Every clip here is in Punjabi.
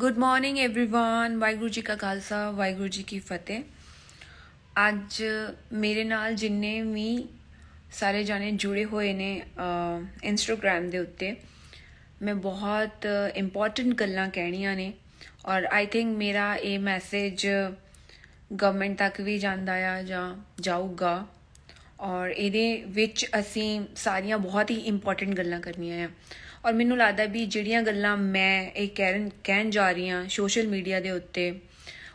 ਗੁੱਡ ਮਾਰਨਿੰਗ एवरीवन ਵਾਹਿਗੁਰੂ ਜੀ ਕਾ ਖਾਲਸਾ ਵਾਹਿਗੁਰੂ ਜੀ ਕੀ ਫਤਿਹ ਅੱਜ ਮੇਰੇ ਨਾਲ ਜਿੰਨੇ ਵੀ ਸਾਰੇ ਜਾਣੇ ਜੁੜੇ ਹੋਏ ਨੇ ਇੰਸਟਾਗ੍ਰam ਦੇ ਉੱਤੇ ਮੈਂ ਬਹੁਤ ਇੰਪੋਰਟੈਂਟ ਗੱਲਾਂ ਕਹਿਣੀਆਂ ਨੇ ਔਰ ਆਈ ਥਿੰਕ ਮੇਰਾ ਇਹ ਮੈਸੇਜ ਗਵਰਨਮੈਂਟ ਤੱਕ ਵੀ ਜਾਂਦਾ ਆ ਜਾਂ ਜਾਊਗਾ ਔਰ ਇਹਦੇ ਵਿੱਚ ਅਸੀਂ ਸਾਰੀਆਂ ਬਹੁਤ ਹੀ ਇੰਪੋਰਟੈਂਟ ਗੱਲਾਂ ਕਰਨੀਆਂ ਆ ਔਰ ਮੈਨੂੰ ਲੱਗਦਾ ਵੀ ਜਿਹੜੀਆਂ ਗੱਲਾਂ ਮੈਂ ਇਹ ਕਹਿਣ ਕਹਿਣ ਜਾ ਰਹੀ ਹਾਂ ਸੋਸ਼ਲ ਮੀਡੀਆ ਦੇ ਉੱਤੇ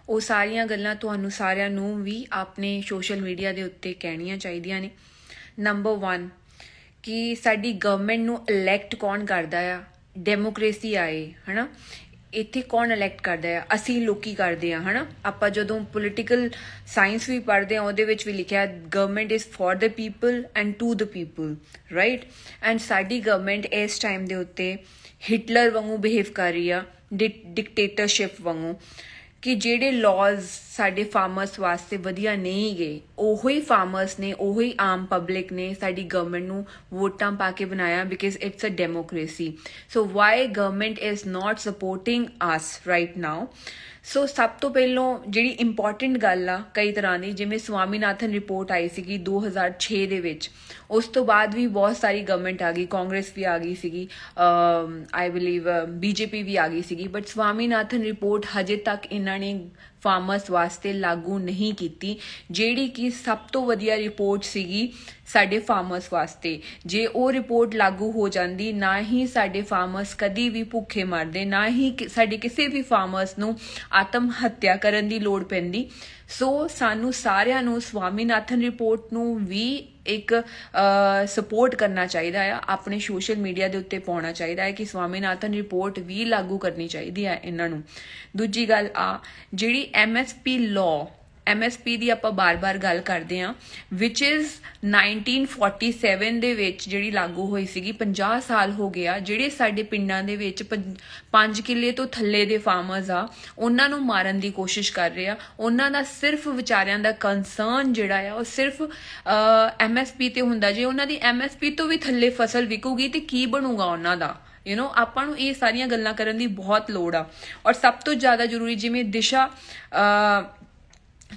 ਉਹ ਸਾਰੀਆਂ ਗੱਲਾਂ ਤੁਹਾਨੂੰ ਸਾਰਿਆਂ ਨੂੰ ਵੀ ਆਪਣੇ ਸੋਸ਼ਲ ਮੀਡੀਆ ਦੇ ਉੱਤੇ ਕਹਿਣੀਆਂ ਚਾਹੀਦੀਆਂ ਨੇ ਨੰਬਰ 1 ਕਿ ਸਾਡੀ ਗਵਰਨਮੈਂਟ ਨੂੰ ਇਲੈਕਟ ਕੌਣ ਕਰਦਾ ਆ ਡੈਮੋਕ੍ਰੇਸੀ ਆਏ ਹਨਾ ਇੱਥੇ ਕੌਣ ਇਲੈਕਟ ਕਰਦਾ ਹੈ ਅਸੀਂ ਲੋਕੀ ਕਰਦੇ ਆ ਹਨਾ ਆਪਾਂ ਜਦੋਂ ਪੋਲਿਟੀਕਲ ਸਾਇੰਸ ਵੀ ਪੜ੍ਹਦੇ ਆ ਉਹਦੇ ਵਿੱਚ ਵੀ ਲਿਖਿਆ government is for the people and to the people right and ਸਾਡੀ ਗਵਰਨਮੈਂਟ ਇਸ ਟਾਈਮ ਦੇ ਉੱਤੇ ਹਿਟਲਰ ਵਾਂਗੂ ਬਿਹੇਵ ਕਰ ਰਹੀ ਆ ਡਿਕਟੇਟਰਸ਼ਿਪ ਵਾਂਗੂ ਕਿ ਜਿਹੜੇ ਲਾਜ਼ ਸਾਡੇ ਫਾਰਮਰਸ ਵਾਸਤੇ ਵਧੀਆ ਨਹੀਂ ਗਏ ਉਹੋ ਹੀ ਫਾਰਮਰਸ ਨੇ ਉਹੋ ਹੀ ਆਮ ਪਬਲਿਕ ਨੇ ਸਾਡੀ ਗਵਰਨਮੈਂਟ ਨੂੰ ਵੋਟਾਂ ਪਾ ਕੇ ਬਣਾਇਆ because it's a democracy so why government is not supporting us right now so ਸਭ ਤੋਂ ਪਹਿਲਾਂ ਜਿਹੜੀ ਇੰਪੋਰਟੈਂਟ ਗੱਲ ਆ ਕਈ ਤਰ੍ਹਾਂ ਦੀ ਜਿਵੇਂ ਸਵਾਮੀਨਾਥਨ ਰਿਪੋਰਟ ਆਈ ਸੀਗੀ 2006 ਦੇ ਵਿੱਚ ਉਸ ਤੋਂ ਬਾਅਦ ਵੀ ਬਹੁਤ ਸਾਰੀ ਗਵਰਨਮੈਂਟ ਆ ਗਈ ਕਾਂਗਰਸ ਵੀ ਆ ਗਈ ਸੀਗੀ ਆਈ ਬਲੀਵ ਬੀਜੇਪੀ ਵੀ ਆ ਗਈ ਸੀਗੀ ਬਟ ਸਵਾਮੀਨਾਥਨ ਰਿਪੋਰਟ ਹਜੇ ਤੱਕ ਇਹਨਾਂ ਨੇ ਫਾਰਮਰਸ ਵਾਸਤੇ ਲਾਗੂ ਨਹੀਂ ਕੀਤੀ ਜਿਹੜੀ ਕਿ ਸਭ ਤੋਂ ਵਧੀਆ ਰਿਪੋਰਟ ਸੀਗੀ ਸਾਡੇ ਫਾਰਮਰਸ ਵਾਸਤੇ ਜੇ ਉਹ ਰਿਪੋਰਟ ਲਾਗੂ ਹੋ ਜਾਂਦੀ ਨਾ ਹੀ ਸਾਡੇ ਫਾਰਮਰਸ ਕਦੀ ਵੀ ਭੁੱਖੇ ਮਰਦੇ ਨਾ ਹੀ ਸਾਡੇ ਕਿਸੇ ਵੀ ਫਾਰਮਰਸ ਨੂੰ ਆਤਮ ਹੱਤਿਆ ਕਰਨ ਦੀ ਲੋੜ ਪੈਂਦੀ ਸੋ ਸਾਨੂੰ ਸਾਰਿਆਂ ਨੂੰ ਸਵਾਮੀਨਾਥਨ ਰਿਪੋਰਟ ਨੂੰ ਵੀ ਇੱਕ ਸਪੋਰਟ ਕਰਨਾ ਚਾਹੀਦਾ ਆ ਆਪਣੇ ਸੋਸ਼ਲ ਮੀਡੀਆ ਦੇ ਉੱਤੇ ਪਾਉਣਾ ਚਾਹੀਦਾ ਹੈ ਕਿ ਸਵਾਮੀਨਾਥਨ ਰਿਪੋਰਟ ਵੀ ਲਾਗੂ ਕਰਨੀ ਚਾਹੀਦੀ ਹੈ ਇਹਨਾਂ ਨੂੰ ਦੂਜੀ ਗੱਲ ਆ ਜਿਹੜੀ ਐਮਐਸਪੀ ਲਾਅ ਐਮਐਸਪੀ ਦੀ ਆਪਾਂ ਬਾਰ-ਬਾਰ ਗੱਲ ਕਰਦੇ ਆਂ which is 1947 ਦੇ ਵਿੱਚ ਜਿਹੜੀ ਲਾਗੂ ਹੋਈ ਸੀਗੀ 50 ਸਾਲ ਹੋ ਗਿਆ ਜਿਹੜੇ ਸਾਡੇ ਪਿੰਡਾਂ ਦੇ ਵਿੱਚ 5 ਕਿੱਲੇ ਤੋਂ ਥੱਲੇ ਦੇ ਫਾਰਮਰਸ ਆ ਉਹਨਾਂ ਨੂੰ ਮਾਰਨ ਦੀ ਕੋਸ਼ਿਸ਼ ਕਰ ਰਹੇ ਆ ਉਹਨਾਂ ਦਾ ਸਿਰਫ ਵਿਚਾਰਿਆਂ ਦਾ ਕਨਸਰਨ ਜਿਹੜਾ ਆ ਉਹ ਸਿਰਫ ਐਮਐਸਪੀ ਤੇ ਹੁੰਦਾ ਜੇ ਉਹਨਾਂ ਦੀ ਐਮਐਸਪੀ ਤੋਂ ਵੀ ਥੱਲੇ ਫਸਲ ਵਿਕੂਗੀ ਤੇ ਕੀ ਬਣੂਗਾ ਉਹਨਾਂ ਦਾ ਯੂ نو ਆਪਾਂ ਨੂੰ ਇਹ ਸਾਰੀਆਂ ਗੱਲਾਂ ਕਰਨ ਦੀ ਬਹੁਤ ਲੋੜ ਆ ਔਰ ਸਭ ਤੋਂ ਜ਼ਿਆਦਾ ਜ਼ਰੂਰੀ ਜਿਵੇਂ ਦਿਸ਼ਾ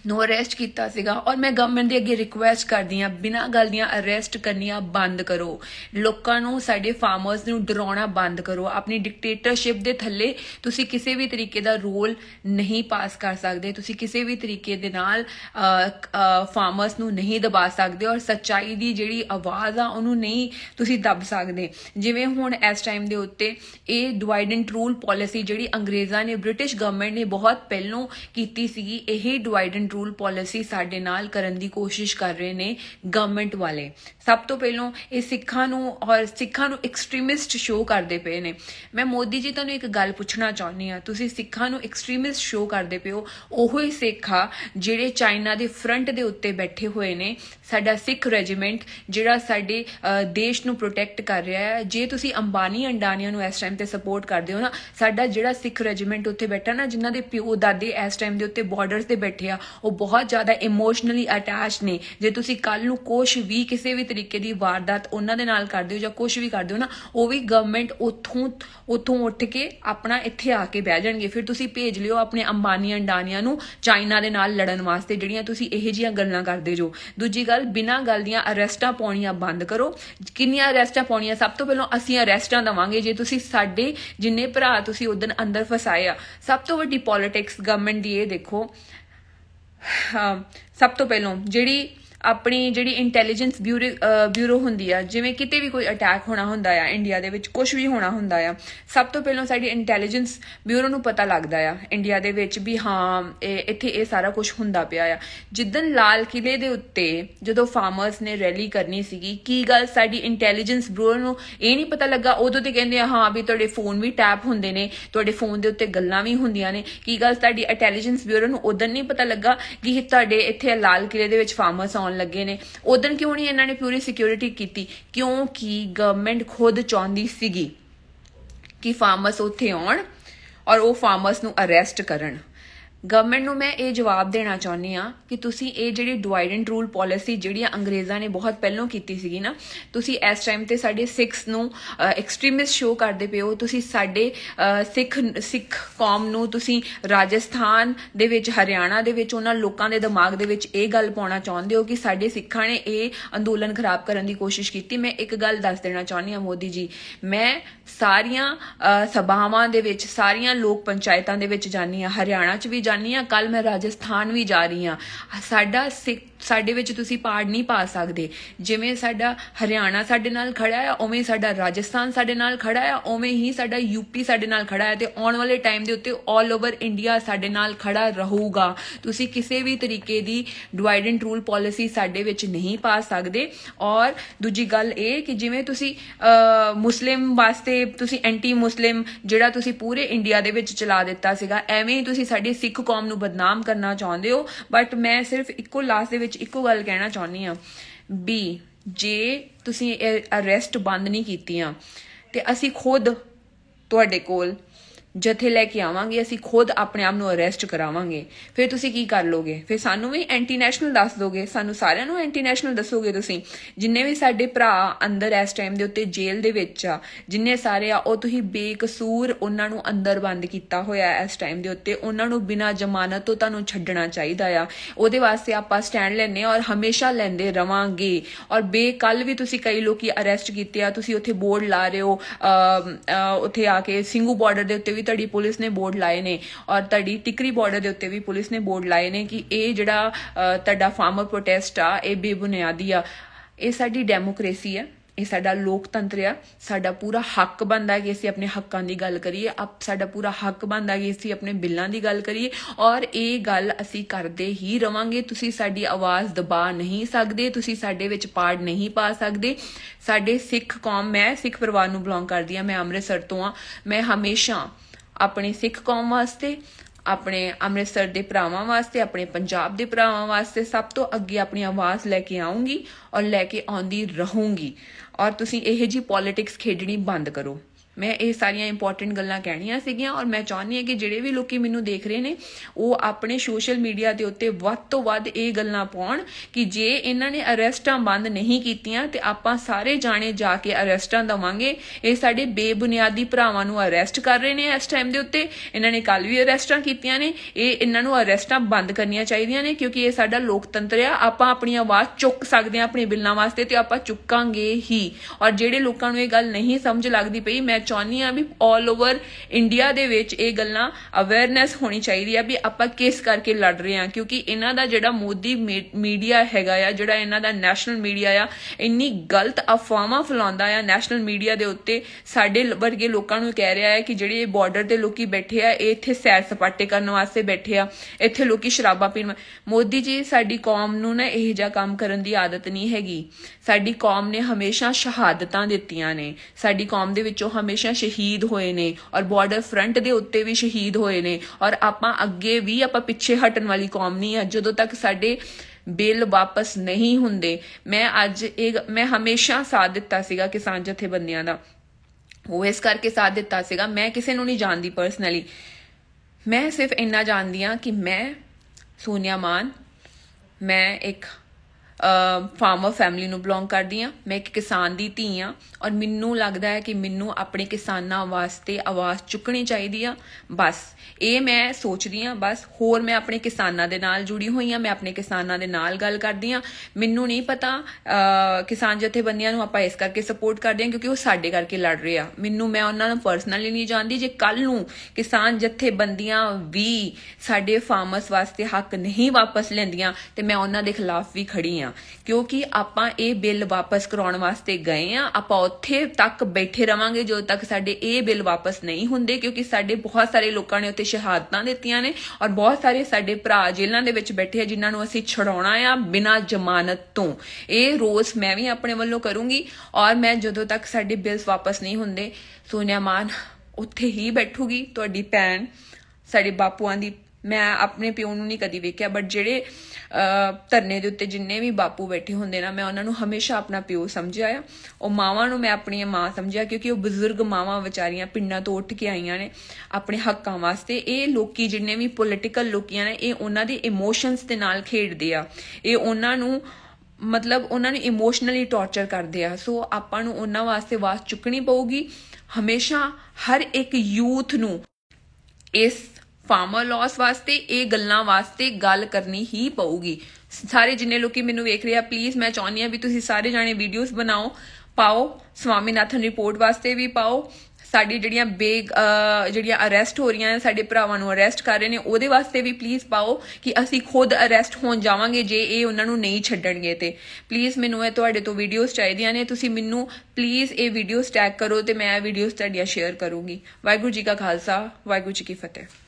ਨੂੰ ਅਰੈਸਟ ਕੀਤਾ ਸੀਗਾ ਔਰ ਮੈਂ ਗਵਰਨਮੈਂਟ ਦੇ ਅੱਗੇ ਰਿਕੁਐਸਟ ਕਰਦੀ ਆ ਬਿਨਾਂ ਗੱਲ ਦੀਆਂ ਅਰੈਸਟ ਕਰਨੀਆਂ ਬੰਦ ਕਰੋ ਲੋਕਾਂ ਨੂੰ ਸਾਡੇ ਫਾਰਮਰਸ ਨੂੰ ਡਰਾਉਣਾ ਬੰਦ ਕਰੋ ਆਪਣੀ ਡਿਕਟੇਟਰਸ਼ਿਪ ਦੇ ਥੱਲੇ ਤੁਸੀਂ ਕਿਸੇ ਵੀ ਤਰੀਕੇ ਦਾ ਰੋਲ ਨਹੀਂ ਪਾਸ ਕਰ ਸਕਦੇ ਤੁਸੀਂ ਕਿਸੇ ਵੀ ਤਰੀਕੇ ਦੇ ਨਾਲ ਫਾਰਮਰਸ ਨੂੰ ਨਹੀਂ ਦਬਾ ਸਕਦੇ ਔਰ ਸੱਚਾਈ ਦੀ ਜਿਹੜੀ ਆਵਾਜ਼ ਆ ਉਹਨੂੰ ਨਹੀਂ ਤੁਸੀਂ ਦਬ ਸਕਦੇ ਜਿਵੇਂ ਹੁਣ ਇਸ ਟਾਈਮ ਦੇ ਉੱਤੇ ਇਹ ਡਿਵਾਈਡ ਐਂਡ ਰੂਲ ਪਾਲਿਸੀ ਜਿਹੜੀ ਅੰਗਰੇਜ਼ਾਂ ਨੇ ਬ੍ਰਿਟਿਸ਼ ਗਵਰਨਮੈਂਟ ਨੇ ਬਹੁਤ ਪਹਿਲਾਂ ਕੀਤੀ ਸੀਗੀ ਇਹ ਡਿਵਾਈਡ ਐਂਡ ਰੂਲ ਪਾਲਿਸੀ ਸਾਡੇ ਨਾਲ ਕਰਨ ਦੀ ਕੋਸ਼ਿਸ਼ ਕਰ ਰਹੇ ਨੇ ਗਵਰਨਮੈਂਟ ਵਾਲੇ ਸਭ ਤੋਂ ਪਹਿਲਾਂ ਇਹ ਸਿੱਖਾਂ ਨੂੰ ਔਰ ਸਿੱਖਾਂ ਨੂੰ ਐਕਸਟ੍ਰੀਮਿਸਟ ਸ਼ੋਅ ਕਰਦੇ ਪਏ ਨੇ ਮੈਂ ਮੋਦੀ ਜੀ ਤੁਹਾਨੂੰ ਇੱਕ ਗੱਲ ਪੁੱਛਣਾ ਚਾਹੁੰਦੀ ਆ ਤੁਸੀਂ ਸਿੱਖਾਂ ਨੂੰ ਐਕਸਟ੍ਰੀਮਿਸਟ ਸ਼ੋਅ ਕਰਦੇ ਪਿਓ ਉਹੋ ਹੀ ਸਿੱਖਾ ਜਿਹੜੇ ਚਾਈਨਾ ਦੇ ਫਰੰਟ ਦੇ ਉੱਤੇ ਬੈਠੇ ਹੋਏ ਨੇ ਸਾਡਾ ਸਿੱਖ ਰੈਜੀਮੈਂਟ ਜਿਹੜਾ ਸਾਡੇ ਦੇਸ਼ ਨੂੰ ਪ੍ਰੋਟੈਕਟ ਕਰ ਰਿਹਾ ਹੈ ਜੇ ਤੁਸੀਂ ਅੰਬਾਨੀ ਅੰਡਾਨੀਆਂ ਨੂੰ ਇਸ ਟਾਈਮ ਤੇ ਸਪੋਰਟ ਕਰਦੇ ਹੋ ਨਾ ਸਾਡਾ ਜਿਹੜਾ ਸਿੱਖ ਰੈਜੀਮੈਂਟ ਉੱਥੇ ਬੈਠਾ ਨਾ ਜਿਨ੍ਹਾਂ ਦੇ ਪਿਓ ਦਾਦੇ ਇਸ ਟਾਈਮ ਦੇ ਉੱਤੇ ਬਾਰਡਰਸ ਤੇ ਬੈਠੇ ਆ ਉਹ ਬਹੁਤ ਜ਼ਿਆਦਾ ਇਮੋਸ਼ਨਲੀ ਅਟੈਚ ਨੇ ਜੇ ਤੁਸੀਂ ਕੱਲ ਨੂੰ ਕੁਝ ਵੀ ਕਿਸੇ ਵੀ ਤਰੀਕੇ ਦੀ ਵਾਰਦਾਤ ਉਹਨਾਂ ਦੇ ਨਾਲ ਕਰਦੇ ਹੋ ਜਾਂ ਕੁਝ ਵੀ ਕਰਦੇ ਹੋ ਨਾ ਉਹ ਵੀ ਗਵਰਨਮੈਂਟ ਉਥੋਂ ਉਥੋਂ ਉੱਠ ਕੇ ਆਪਣਾ ਇੱਥੇ ਆ ਕੇ ਬਹਿ ਜਾਣਗੇ ਫਿਰ ਤੁਸੀਂ ਭੇਜ ਲਿਓ ਆਪਣੇ ਅੰਬਾਨੀ ਅੰਡਾਨੀਆਂ ਨੂੰ ਚਾਈਨਾ ਦੇ ਨਾਲ ਲੜਨ ਵਾਸਤੇ ਜਿਹੜੀਆਂ ਤੁਸੀਂ ਇਹੋ ਜੀਆਂ ਗੱਲਾਂ ਕਰਦੇ ਜੋ ਦੂਜੀ ਗੱਲ ਬਿਨਾਂ ਗੱਲ ਦੀਆਂ ਅਰੈਸਟਾਂ ਪਾਉਣੀਆਂ ਬੰਦ ਕਰੋ ਕਿੰਨੀਆਂ ਅਰੈਸਟਾਂ ਪਾਉਣੀਆਂ ਸਭ ਤੋਂ ਪਹਿਲਾਂ ਅਸੀਂ ਅਰੈਸਟਾਂ ਦਵਾਂਗੇ ਜੇ ਤੁਸੀਂ ਸਾਡੇ ਜਿੰਨੇ ਭਰਾ ਤੁਸੀਂ ਉਦੋਂ ਅੰਦਰ ਫਸਾਏ ਆ ਸਭ ਤੋਂ ਵੱਡੀ ਪੋਲਿਟਿਕਸ ਗਵਰਨਮੈਂਟ ਦੀ ਇਹ ਦੇਖੋ ਸਭ ਤੋਂ ਪਹਿਲਾਂ ਜਿਹੜੀ ਆਪਣੀ ਜਿਹੜੀ ਇੰਟੈਲੀਜੈਂਸ ਬਿਊਰੋ ਹੁੰਦੀ ਆ ਜਿਵੇਂ ਕਿਤੇ ਵੀ ਕੋਈ ਅਟੈਕ ਹੋਣਾ ਹੁੰਦਾ ਆ ਇੰਡੀਆ ਦੇ ਵਿੱਚ ਕੁਝ ਵੀ ਹੋਣਾ ਹੁੰਦਾ ਆ ਸਭ ਤੋਂ ਪਹਿਲਾਂ ਸਾਡੀ ਇੰਟੈਲੀਜੈਂਸ ਬਿਊਰੋ ਨੂੰ ਪਤਾ ਲੱਗਦਾ ਆ ਇੰਡੀਆ ਦੇ ਵਿੱਚ ਵੀ ਹਾਂ ਇੱਥੇ ਇਹ ਸਾਰਾ ਕੁਝ ਹੁੰਦਾ ਪਿਆ ਆ ਜਿੱਦਨ ਲਾਲ ਕਿਲੇ ਦੇ ਉੱਤੇ ਜਦੋਂ ਫਾਰਮਰਸ ਨੇ ਰੈਲੀ ਕਰਨੀ ਸੀਗੀ ਕੀ ਗੱਲ ਸਾਡੀ ਇੰਟੈਲੀਜੈਂਸ ਬਿਊਰੋ ਨੂੰ ਇਹ ਨਹੀਂ ਪਤਾ ਲੱਗਾ ਉਦੋਂ ਤੇ ਕਹਿੰਦੇ ਆ ਹਾਂ ਵੀ ਤੁਹਾਡੇ ਫੋਨ ਵੀ ਟੈਪ ਹੁੰਦੇ ਨੇ ਤੁਹਾਡੇ ਫੋਨ ਦੇ ਉੱਤੇ ਗੱਲਾਂ ਵੀ ਹੁੰਦੀਆਂ ਨੇ ਕੀ ਗੱਲ ਸਾਡੀ ਇੰਟੈਲੀਜੈਂਸ ਬਿਊਰੋ ਨੂੰ ਉਦੋਂ ਨਹੀਂ ਪਤਾ ਲੱਗਾ ਕਿ ਤੁਹਾਡੇ ਇੱਥੇ ਲਾਲ ਕਿਲੇ ਦੇ ਵਿੱਚ ਫਾਰਮਰਸ ਆਉਣ ਆਉਣ ਲੱਗੇ ਨੇ ਉਦੋਂ ਕਿਉਂ ਨਹੀਂ ਇਹਨਾਂ ਨੇ ਪੂਰੀ ਸਿਕਿਉਰਿਟੀ ਕੀਤੀ ਕਿਉਂਕਿ ਗਵਰਨਮੈਂਟ ਖੁਦ ਚਾਹੁੰਦੀ ਸੀਗੀ ਕਿ ਫਾਰਮਰਸ ਉੱਥੇ ਆਉਣ ਔਰ ਉਹ ਫਾਰਮਰਸ ਨੂੰ ਅਰੈਸਟ ਕਰਨ ਗਵਰਨਮੈਂਟ ਨੂੰ ਮੈਂ ਇਹ ਜਵਾਬ ਦੇਣਾ ਚਾਹੁੰਦੀ ਆ ਕਿ ਤੁਸੀਂ ਇਹ ਜਿਹੜੀ ਡਿਵਾਈਡ ਐਂਡ ਰੂਲ ਪਾਲਿਸੀ ਜਿਹੜੀ ਅੰਗਰੇਜ਼ਾਂ ਨੇ ਬਹੁਤ ਪਹਿਲਾਂ ਕੀਤੀ ਸੀਗੀ ਨਾ ਤੁਸੀਂ ਇਸ ਟਾਈਮ ਤੇ ਸਾਡੇ ਸਿੱਖਸ ਨੂੰ ਐਕਸਟ੍ਰੀਮਿਸਟ ਸ਼ੋ ਕਰਦੇ ਪਿਓ ਤੁਸੀਂ ਸਾਡੇ ਸਿੱਖ ਸਿੱਖ ਕੌਮ ਨੂੰ ਤੁਸੀਂ ਰਾਜਸਥਾਨ ਦੇ ਵਿੱਚ ਹਰਿਆਣਾ ਦੇ ਵਿੱਚ ਉਹਨਾਂ ਲੋਕਾਂ ਦੇ ਦਿਮਾਗ ਦੇ ਵਿੱਚ ਇਹ ਗੱਲ ਪਾਉਣਾ ਚਾਹੁੰਦੇ ਹੋ ਕਿ ਸਾਡੇ ਸਿੱਖਾਂ ਨੇ ਇਹ ਅੰਦੋਲਨ ਖਰਾਬ ਕਰਨ ਦੀ ਕੋਸ਼ਿਸ਼ ਕੀਤੀ ਮੈਂ ਇੱਕ ਗੱਲ ਦੱਸ ਦੇਣਾ ਚਾਹੁੰਦੀ ਆ ਮੋਦੀ ਜੀ ਮੈਂ ਸਾਰੀਆਂ ਸਭਾਵਾਂ ਦੇ ਵਿੱਚ ਸਾਰੀਆਂ ਲੋਕ ਪੰਚਾਇਤਾਂ ਦੇ ਵਿੱਚ ਜਾਣੀ ਆ ਹਰਿਆਣਾ 'ਚ ਵੀ ਜਾਣੀ ਆ ਕੱਲ ਮੈਂ ਰਾਜਸਥਾਨ ਵੀ ਜਾ ਰਹੀ ਆ ਸਾਡਾ ਸਾਡੇ ਵਿੱਚ ਤੁਸੀਂ ਪਾੜ ਨਹੀਂ ਪਾ ਸਕਦੇ ਜਿਵੇਂ ਸਾਡਾ ਹਰਿਆਣਾ ਸਾਡੇ ਨਾਲ ਖੜਾ ਆ ਉਵੇਂ ਸਾਡਾ ਰਾਜਸਥਾਨ ਸਾਡੇ ਨਾਲ ਖੜਾ ਆ ਉਵੇਂ ਹੀ ਸਾਡਾ ਯੂਪੀ ਸਾਡੇ ਨਾਲ ਖੜਾ ਆ ਤੇ ਆਉਣ ਵਾਲੇ ਟਾਈਮ ਦੇ ਉੱਤੇ 올 ਓਵਰ ਇੰਡੀਆ ਸਾਡੇ ਨਾਲ ਖੜਾ ਰਹੂਗਾ ਤੁਸੀਂ ਕਿਸੇ ਵੀ ਤਰੀਕੇ ਦੀ ਡਿਵਾਈਡ ਐਂਡ ਰੂਲ ਪਾਲਿਸੀ ਸਾਡੇ ਵਿੱਚ ਨਹੀਂ ਪਾ ਸਕਦੇ ਔਰ ਦੂਜੀ ਗੱਲ ਇਹ ਕਿ ਜਿਵੇਂ ਤੁਸੀਂ ਮੁਸਲਿਮ ਵਾਸਤੇ ਤੁਸੀਂ ਐਂਟੀ ਮੁਸਲਿਮ ਜਿਹੜਾ ਤੁਸੀਂ ਪੂਰੇ ਇੰਡੀਆ ਦੇ ਵਿੱਚ ਚਲਾ ਦਿੱਤਾ ਸੀਗਾ ਐਵੇਂ ਹੀ ਤੁਸੀਂ ਸਾਡੀ ਸਿੱਖ ਸਿੱਖ ਕੌਮ ਨੂੰ ਬਦਨਾਮ ਕਰਨਾ ਚਾਹੁੰਦੇ ਹੋ ਬਟ ਮੈਂ ਸਿਰਫ ਇੱਕੋ ਲਾਸਟ ਦੇ ਵਿੱਚ ਇੱਕੋ ਗੱਲ ਕਹਿਣਾ ਚਾਹੁੰਦੀ ਆ ਬੀ ਜੇ ਤੁਸੀਂ ਅਰੈਸਟ ਬੰਦ ਨਹੀਂ ਕੀਤੀਆਂ ਤੇ ਅਸੀਂ ਖੁਦ ਤੁਹਾਡੇ ਕੋਲ ਜਥੇ ਲੈ ਕੇ ਆਵਾਂਗੇ ਅਸੀਂ ਖੁਦ ਆਪਣੇ ਆਪ ਨੂੰ ਅਰੈਸਟ ਕਰਾਵਾਂਗੇ ਫਿਰ ਤੁਸੀਂ ਕੀ ਕਰ ਲੋਗੇ ਫਿਰ ਸਾਨੂੰ ਵੀ ਐਂਟੀ ਨੈਸ਼ਨਲ ਦੱਸ ਦੋਗੇ ਸਾਨੂੰ ਸਾਰਿਆਂ ਨੂੰ ਐਂਟੀ ਨੈਸ਼ਨਲ ਦੱਸੋਗੇ ਤੁਸੀਂ ਜਿੰਨੇ ਵੀ ਸਾਡੇ ਭਰਾ ਅੰਦਰ ਇਸ ਟਾਈਮ ਦੇ ਉੱਤੇ ਜੇਲ੍ਹ ਦੇ ਵਿੱਚ ਆ ਜਿੰਨੇ ਸਾਰੇ ਆ ਉਹ ਤੁਸੀਂ ਬੇਕਸੂਰ ਉਹਨਾਂ ਨੂੰ ਅੰਦਰ ਬੰਦ ਕੀਤਾ ਹੋਇਆ ਇਸ ਟਾਈਮ ਦੇ ਉੱਤੇ ਉਹਨਾਂ ਨੂੰ ਬਿਨਾਂ ਜ਼ਮਾਨਤ ਤੋਂ ਤੁਹਾਨੂੰ ਛੱਡਣਾ ਚਾਹੀਦਾ ਆ ਉਹਦੇ ਵਾਸਤੇ ਆਪਾਂ ਸਟੈਂਡ ਲੈਣੇ ਔਰ ਹਮੇਸ਼ਾ ਲੈਂਦੇ ਰਵਾਂਗੇ ਔਰ ਬੇਕੱਲ ਵੀ ਤੁਸੀਂ ਕਈ ਲੋਕੀ ਅਰੈਸਟ ਕੀਤੇ ਆ ਤੁਸੀਂ ਉੱਥੇ ਬੋਰਡ ਲਾ ਰਹੇ ਹੋ ਉੱਥੇ ਆ ਕੇ ਸਿੰਘੂ ਬਾਰਡਰ ਦੇ ਉੱਤੇ ਵੀ ਤੜੀ ਪੁਲਿਸ ਨੇ ਬੋਰਡ ਲਾਏ ਨੇ ਔਰ ਤੜੀ ਟਿਕਰੀ ਬਾਰਡਰ ਦੇ ਉੱਤੇ ਵੀ ਪੁਲਿਸ ਨੇ ਬੋਰਡ ਲਾਏ ਨੇ ਕਿ ਇਹ ਜਿਹੜਾ ਤੁਹਾਡਾ ਫਾਰਮਰ ਪ੍ਰੋਟੈਸਟ ਆ ਇਹ ਬੇਬੁਨਿਆਦੀ ਆ ਇਹ ਸਾਡੀ ਡੈਮੋਕ੍ਰੇਸੀ ਆ ਇਹ ਸਾਡਾ ਲੋਕਤੰਤਰ ਆ ਸਾਡਾ ਪੂਰਾ ਹੱਕ ਹੈ ਕਿ ਅਸੀਂ ਆਪਣੇ ਹੱਕਾਂ ਦੀ ਗੱਲ ਕਰੀਏ ਆ ਸਾਡਾ ਪੂਰਾ ਹੱਕ ਹੈ ਕਿ ਅਸੀਂ ਆਪਣੇ ਬਿੱਲਾਂ ਦੀ ਗੱਲ ਕਰੀਏ ਔਰ ਇਹ ਗੱਲ ਅਸੀਂ ਕਰਦੇ ਹੀ ਰਵਾਂਗੇ ਤੁਸੀਂ ਸਾਡੀ ਆਵਾਜ਼ ਦਬਾ ਨਹੀਂ ਸਕਦੇ ਤੁਸੀਂ ਸਾਡੇ ਵਿੱਚ ਪਾੜ ਨਹੀਂ ਪਾ ਸਕਦੇ ਸਾਡੇ ਸਿੱਖ ਕੌਮ ਮੈਂ ਸਿੱਖ ਪਰਿਵਾਰ ਨੂੰ ਬਿਲੋਂਗ ਕਰਦੀ ਆ ਮੈਂ ਅੰਮ੍ਰਿਤਸਰ ਤੋਂ ਆ ਮੈਂ ਹਮੇਸ਼ਾ ਆਪਣੀ ਸਿੱਖ ਕੌਮ ਵਾਸਤੇ ਆਪਣੇ ਅੰਮ੍ਰਿਤਸਰ ਦੇ ਭਰਾਵਾਂ ਵਾਸਤੇ ਆਪਣੇ ਪੰਜਾਬ ਦੇ ਭਰਾਵਾਂ ਵਾਸਤੇ ਸਭ ਤੋਂ ਅੱਗੇ ਆਪਣੀ ਆਵਾਜ਼ ਲੈ ਕੇ ਆਉਂਗੀ ਔਰ ਲੈ ਕੇ ਆਉਂਦੀ ਰਹੂੰਗੀ ਔਰ ਤੁਸੀਂ ਇਹ ਜੀ ਪੋਲਿਟਿਕਸ ਖੇਡਣੀ ਬੰਦ ਕਰੋ ਮੈਂ ਇਹ ਸਾਰੀਆਂ ਇੰਪੋਰਟੈਂਟ ਗੱਲਾਂ ਕਹਿਣੀਆਂ ਸੀਗੀਆਂ ਔਰ ਮੈਂ ਚਾਹੁੰਦੀ ਹਾਂ ਕਿ ਜਿਹੜੇ ਵੀ ਲੋਕੀ ਮੈਨੂੰ ਦੇਖ ਰਹੇ ਨੇ ਉਹ ਆਪਣੇ ਸੋਸ਼ਲ ਮੀਡੀਆ ਦੇ ਉੱਤੇ ਵੱਧ ਤੋਂ ਵੱਧ ਇਹ ਗੱਲਾਂ ਪਾਉਣ ਕਿ ਜੇ ਇਹਨਾਂ ਨੇ ਅਰੈਸਟਾਂ ਬੰਦ ਨਹੀਂ ਕੀਤੀਆਂ ਤੇ ਆਪਾਂ ਸਾਰੇ ਜਾਣੇ ਜਾ ਕੇ ਅਰੈਸਟਾਂ ਦਵਾਂਗੇ ਇਹ ਸਾਡੇ ਬੇਬੁਨਿਆਦੀ ਭਰਾਵਾਂ ਨੂੰ ਅਰੈਸਟ ਕਰ ਰਹੇ ਨੇ ਇਸ ਟਾਈਮ ਦੇ ਉੱਤੇ ਇਹਨਾਂ ਨੇ ਕੱਲ ਵੀ ਅਰੈਸਟਾਂ ਕੀਤੀਆਂ ਨੇ ਇਹ ਇਹਨਾਂ ਨੂੰ ਅਰੈਸਟਾਂ ਬੰਦ ਕਰਨੀਆਂ ਚਾਹੀਦੀਆਂ ਨੇ ਕਿਉਂਕਿ ਇਹ ਸਾਡਾ ਲੋਕਤੰਤਰ ਆ ਆਪਾਂ ਆਪਣੀ ਆਵਾਜ਼ ਚੁੱਕ ਸਕਦੇ ਹਾਂ ਆਪਣੇ ਬਿੱਲਾਂ ਵਾਸਤੇ ਤੇ ਆਪਾਂ ਚੁੱਕਾਂਗੇ ਹੀ ਔਰ ਜਿਹੜੇ ਲੋਕਾਂ ਨੂੰ ਇਹ ਗੱਲ ਨਹੀਂ ਸਮਝ ਲੱਗਦੀ ਪਈ ਮੈਂ ਚਾਹੁੰਦੀ ਆ ਵੀ 올 ਓਵਰ ਇੰਡੀਆ ਦੇ ਵਿੱਚ ਇਹ ਗੱਲਾਂ ਅਵੇਅਰਨੈਸ ਹੋਣੀ ਚਾਹੀਦੀ ਆ ਵੀ ਆਪਾਂ ਕਿਸ ਕਰਕੇ ਲੜ ਰਹੇ ਆ ਕਿਉਂਕਿ ਇਹਨਾਂ ਦਾ ਜਿਹੜਾ ਮੋਦੀ ਮੀਡੀਆ ਹੈਗਾ ਆ ਜਿਹੜਾ ਇਹਨਾਂ ਦਾ ਨੈਸ਼ਨਲ ਮੀਡੀਆ ਆ ਇੰਨੀ ਗਲਤ ਅਫਵਾਹਾਂ ਫੈਲਾਉਂਦਾ ਆ ਨੈਸ਼ਨਲ ਮੀਡੀਆ ਦੇ ਉੱਤੇ ਸਾਡੇ ਵਰਗੇ ਲੋਕਾਂ ਨੂੰ ਕਹਿ ਰਿਹਾ ਹੈ ਕਿ ਜਿਹੜੇ ਬਾਰਡਰ ਤੇ ਲੋਕੀ ਬੈਠੇ ਆ ਇਹ ਇੱਥੇ ਸੈਰ ਸਪਾਟੇ ਕਰਨ ਵਾਸਤੇ ਬੈਠੇ ਆ ਇੱਥੇ ਲੋਕੀ ਸ਼ਰਾਬਾਂ ਪੀਣ ਮੋਦੀ ਜੀ ਸਾਡੀ ਕੌਮ ਨੂੰ ਨਾ ਇਹ ਜਿਹਾ ਕੰਮ ਕਰਨ ਦੀ ਆਦਤ ਨਹੀਂ ਹੈਗੀ ਸਾਡੀ ਕੌਮ ਨੇ ਹਮੇਸ਼ਾ ਸ਼ਹਾਦਤਾਂ ਦਿੱਤੀਆਂ ਨੇ ਸਾਡੀ ਕੌਮ ਦੇ ਵਿੱਚੋਂ ਹਮੇਸ਼ਾ ਹਮੇਸ਼ਾ ਸ਼ਹੀਦ ਹੋਏ ਨੇ ਔਰ ਬਾਰਡਰ ਫਰੰਟ ਦੇ ਉੱਤੇ ਵੀ ਸ਼ਹੀਦ ਹੋਏ ਨੇ ਔਰ ਆਪਾਂ ਅੱਗੇ ਵੀ ਆਪਾਂ ਪਿੱਛੇ ਹਟਣ ਵਾਲੀ ਕੌਮ ਨਹੀਂ ਆ ਜਦੋਂ ਤੱਕ ਸਾਡੇ ਬਿੱਲ ਵਾਪਸ ਨਹੀਂ ਹੁੰਦੇ ਮੈਂ ਅੱਜ ਇਹ ਮੈਂ ਹਮੇਸ਼ਾ ਸਾਥ ਦਿੱਤਾ ਸੀਗਾ ਕਿਸਾਨ ਜਥੇਬੰਦੀਆਂ ਦਾ ਉਹ ਇਸ ਕਰਕੇ ਸਾਥ ਦਿੱਤਾ ਸੀਗਾ ਮੈਂ ਕਿਸੇ ਨੂੰ ਨਹੀਂ ਜਾਣਦੀ ਪਰਸਨਲੀ ਮੈਂ ਸਿਰਫ ਇੰਨਾ ਜਾਣਦੀ ਆ ਕਿ ਮੈਂ ਸੋਨੀਆ ਮਾਨ ਮੈਂ ਇੱਕ ਫਾਰਮਰ ਫੈਮਿਲੀ ਨੂੰ ਬਿਲੋਂਗ ਕਰਦੀ ਆ ਮੈਂ ਇੱਕ ਕਿਸਾਨ ਦੀ ਧੀ ਆ ਔਰ ਮੈਨੂੰ ਲੱਗਦਾ ਹੈ ਕਿ ਮੈਨੂੰ ਆਪਣੇ ਕਿਸਾਨਾਂ ਵਾਸਤੇ ਆਵਾਜ਼ ਚੁੱਕਣੀ ਚਾਹੀਦੀ ਆ ਬਸ ਇਹ ਮੈਂ ਸੋਚਦੀ ਆ ਬਸ ਹੋਰ ਮੈਂ ਆਪਣੇ ਕਿਸਾਨਾਂ ਦੇ ਨਾਲ ਜੁੜੀ ਹੋਈ ਆ ਮੈਂ ਆਪਣੇ ਕਿਸਾਨਾਂ ਦੇ ਨਾਲ ਗੱਲ ਕਰਦੀ ਆ ਮੈਨੂੰ ਨਹੀਂ ਪਤਾ ਕਿਸਾਨ ਜਥੇਬੰਦੀਆਂ ਨੂੰ ਆਪਾਂ ਇਸ ਕਰਕੇ ਸਪੋਰਟ ਕਰਦੇ ਆ ਕਿਉਂਕਿ ਉਹ ਸਾਡੇ ਕਰਕੇ ਲੜ ਰਹੇ ਆ ਮੈਨੂੰ ਮੈਂ ਉਹਨਾਂ ਨੂੰ ਪਰਸਨਲੀ ਨਹੀਂ ਜਾਣਦੀ ਜੇ ਕੱਲ ਨੂੰ ਕਿਸਾਨ ਜਥੇਬੰਦੀਆਂ ਵੀ ਸਾਡੇ ਫਾਰਮਰਸ ਵਾਸਤੇ ਹੱਕ ਨਹੀਂ ਵਾਪਸ ਲੈਂਦੀਆਂ ਤੇ ਮੈਂ ਉਹਨਾਂ ਦੇ ਖਿਲਾਫ ਵੀ ਖੜੀ ਆ ਆ ਕਿਉਂਕਿ ਆਪਾਂ ਇਹ ਬਿੱਲ ਵਾਪਸ ਕਰਾਉਣ ਵਾਸਤੇ ਗਏ ਆ ਆਪਾਂ ਉੱਥੇ ਤੱਕ ਬੈਠੇ ਰਵਾਂਗੇ ਜਦੋਂ ਤੱਕ ਸਾਡੇ ਇਹ ਬਿੱਲ ਵਾਪਸ ਨਹੀਂ ਹੁੰਦੇ ਕਿਉਂਕਿ ਸਾਡੇ ਬਹੁਤ ਸਾਰੇ ਲੋਕਾਂ ਨੇ ਉੱਥੇ ਸ਼ਹਾਦਤਾਂ ਦਿੱਤੀਆਂ ਨੇ ਔਰ ਬਹੁਤ ਸਾਰੇ ਸਾਡੇ ਭਰਾ ਜੇਲ੍ਹਾਂ ਦੇ ਵਿੱਚ ਬੈਠੇ ਆ ਜਿਨ੍ਹਾਂ ਨੂੰ ਅਸੀਂ ਛਡਾਉਣਾ ਆ ਬਿਨਾਂ ਜ਼ਮਾਨਤ ਤੋਂ ਇਹ ਰੋਜ਼ ਮੈਂ ਵੀ ਆਪਣੇ ਵੱਲੋਂ ਕਰੂੰਗੀ ਔਰ ਮੈਂ ਜਦੋਂ ਤੱਕ ਸਾਡੇ ਬਿੱਲਸ ਵਾਪਸ ਨਹੀਂ ਹੁੰਦੇ ਸੋਨਿਆ ਮਾਨ ਉੱਥੇ ਹੀ ਬੈਠੂਗੀ ਤੁਹਾਡੀ ਭੈਣ ਸਾਡੇ ਬਾਪੂਆਂ ਦੀ ਮੈਂ ਆਪਣੇ ਪਿਓ ਨੂੰ ਨਹੀਂ ਕਦੀ ਵੇਖਿਆ ਬਟ ਜਿਹੜੇ ਧਰਨੇ ਦੇ ਉੱਤੇ ਜਿੰਨੇ ਵੀ ਬਾਪੂ ਬੈਠੇ ਹੁੰਦੇ ਨਾ ਮੈਂ ਉਹਨਾਂ ਨੂੰ ਹਮੇਸ਼ਾ ਆਪਣਾ ਪਿਓ ਸਮਝਿਆ ਆ ਉਹ ਮਾਵਾਂ ਨੂੰ ਮੈਂ ਆਪਣੀ ਮਾਂ ਸਮਝਿਆ ਕਿਉਂਕਿ ਉਹ ਬਜ਼ੁਰਗ ਮਾਵਾਂ ਵਿਚਾਰੀਆਂ ਪਿੰਡਾਂ ਤੋਂ ਉੱਠ ਕੇ ਆਈਆਂ ਨੇ ਆਪਣੇ ਹੱਕਾਂ ਵਾਸਤੇ ਇਹ ਲੋਕੀ ਜਿੰਨੇ ਵੀ ਪੋਲਿਟੀਕਲ ਲੋਕੀਆਂ ਨੇ ਇਹ ਉਹਨਾਂ ਦੇ ਇਮੋਸ਼ਨਸ ਦੇ ਨਾਲ ਖੇਡਦੇ ਆ ਇਹ ਉਹਨਾਂ ਨੂੰ ਮਤਲਬ ਉਹਨਾਂ ਨੂੰ ਇਮੋਸ਼ਨਲੀ ਟੌਰਚਰ ਕਰਦੇ ਆ ਸੋ ਆਪਾਂ ਨੂੰ ਉਹਨਾਂ ਵਾਸਤੇ ਵਾਸ ਚੁੱਕਣੀ ਪਊਗੀ ਹਮੇਸ਼ਾ ਹਰ ਇੱਕ ਯੂਥ ਨੂੰ ਇਸ ਫਾਰਮਰ ਲਾਸ ਵਾਸਤੇ ਇਹ ਗੱਲਾਂ ਵਾਸਤੇ ਗੱਲ ਕਰਨੀ ਹੀ ਪਊਗੀ ਸਾਰੇ ਜਿੰਨੇ ਲੋਕੀ ਮੈਨੂੰ ਵੇਖ ਰਿਹਾ ਪਲੀਜ਼ ਮੈਂ ਚਾਹੁੰਦੀ ਆ ਵੀ ਤੁਸੀਂ ਸਾਰੇ ਜਾਣੇ ਵੀਡੀਓਜ਼ ਬਣਾਓ ਪਾਓ ਸਵਾਮੀਨਾਥਨ ਰਿਪੋਰਟ ਵਾਸਤੇ ਵੀ ਪਾਓ ਸਾਡੀ ਜਿਹੜੀਆਂ ਬੇਗ ਜਿਹੜੀਆਂ ਅਰੈਸਟ ਹੋ ਰਹੀਆਂ ਨੇ ਸਾਡੇ ਭਰਾਵਾਂ ਨੂੰ ਅਰੈਸਟ ਕਰ ਰਹੇ ਨੇ ਉਹਦੇ ਵਾਸਤੇ ਵੀ ਪਲੀਜ਼ ਪਾਓ ਕਿ ਅਸੀਂ ਖੁਦ ਅਰੈਸਟ ਹੋਣ ਜਾਵਾਂਗੇ ਜੇ ਇਹ ਉਹਨਾਂ ਨੂੰ ਨਹੀਂ ਛੱਡਣਗੇ ਤੇ ਪਲੀਜ਼ ਮੈਨੂੰ ਇਹ ਤੁਹਾਡੇ ਤੋਂ ਵੀਡੀਓਜ਼ ਚਾਹੀਦੀਆਂ ਨੇ ਤੁਸੀਂ ਮੈਨੂੰ ਪਲੀਜ਼ ਇਹ ਵੀਡੀਓਜ਼ ਟੈਗ ਕਰੋ ਤੇ ਮੈਂ ਇਹ ਵੀਡੀਓਜ਼ ਤੁਹਾਡੀਆਂ ਸ਼ੇਅਰ ਕਰੂੰਗੀ ਵਾਹਿਗੁਰੂ ਜੀ ਕਾ ਖਾਲਸਾ ਵਾਹਿਗੁਰੂ ਜੀ ਕੀ ਫਤਿਹ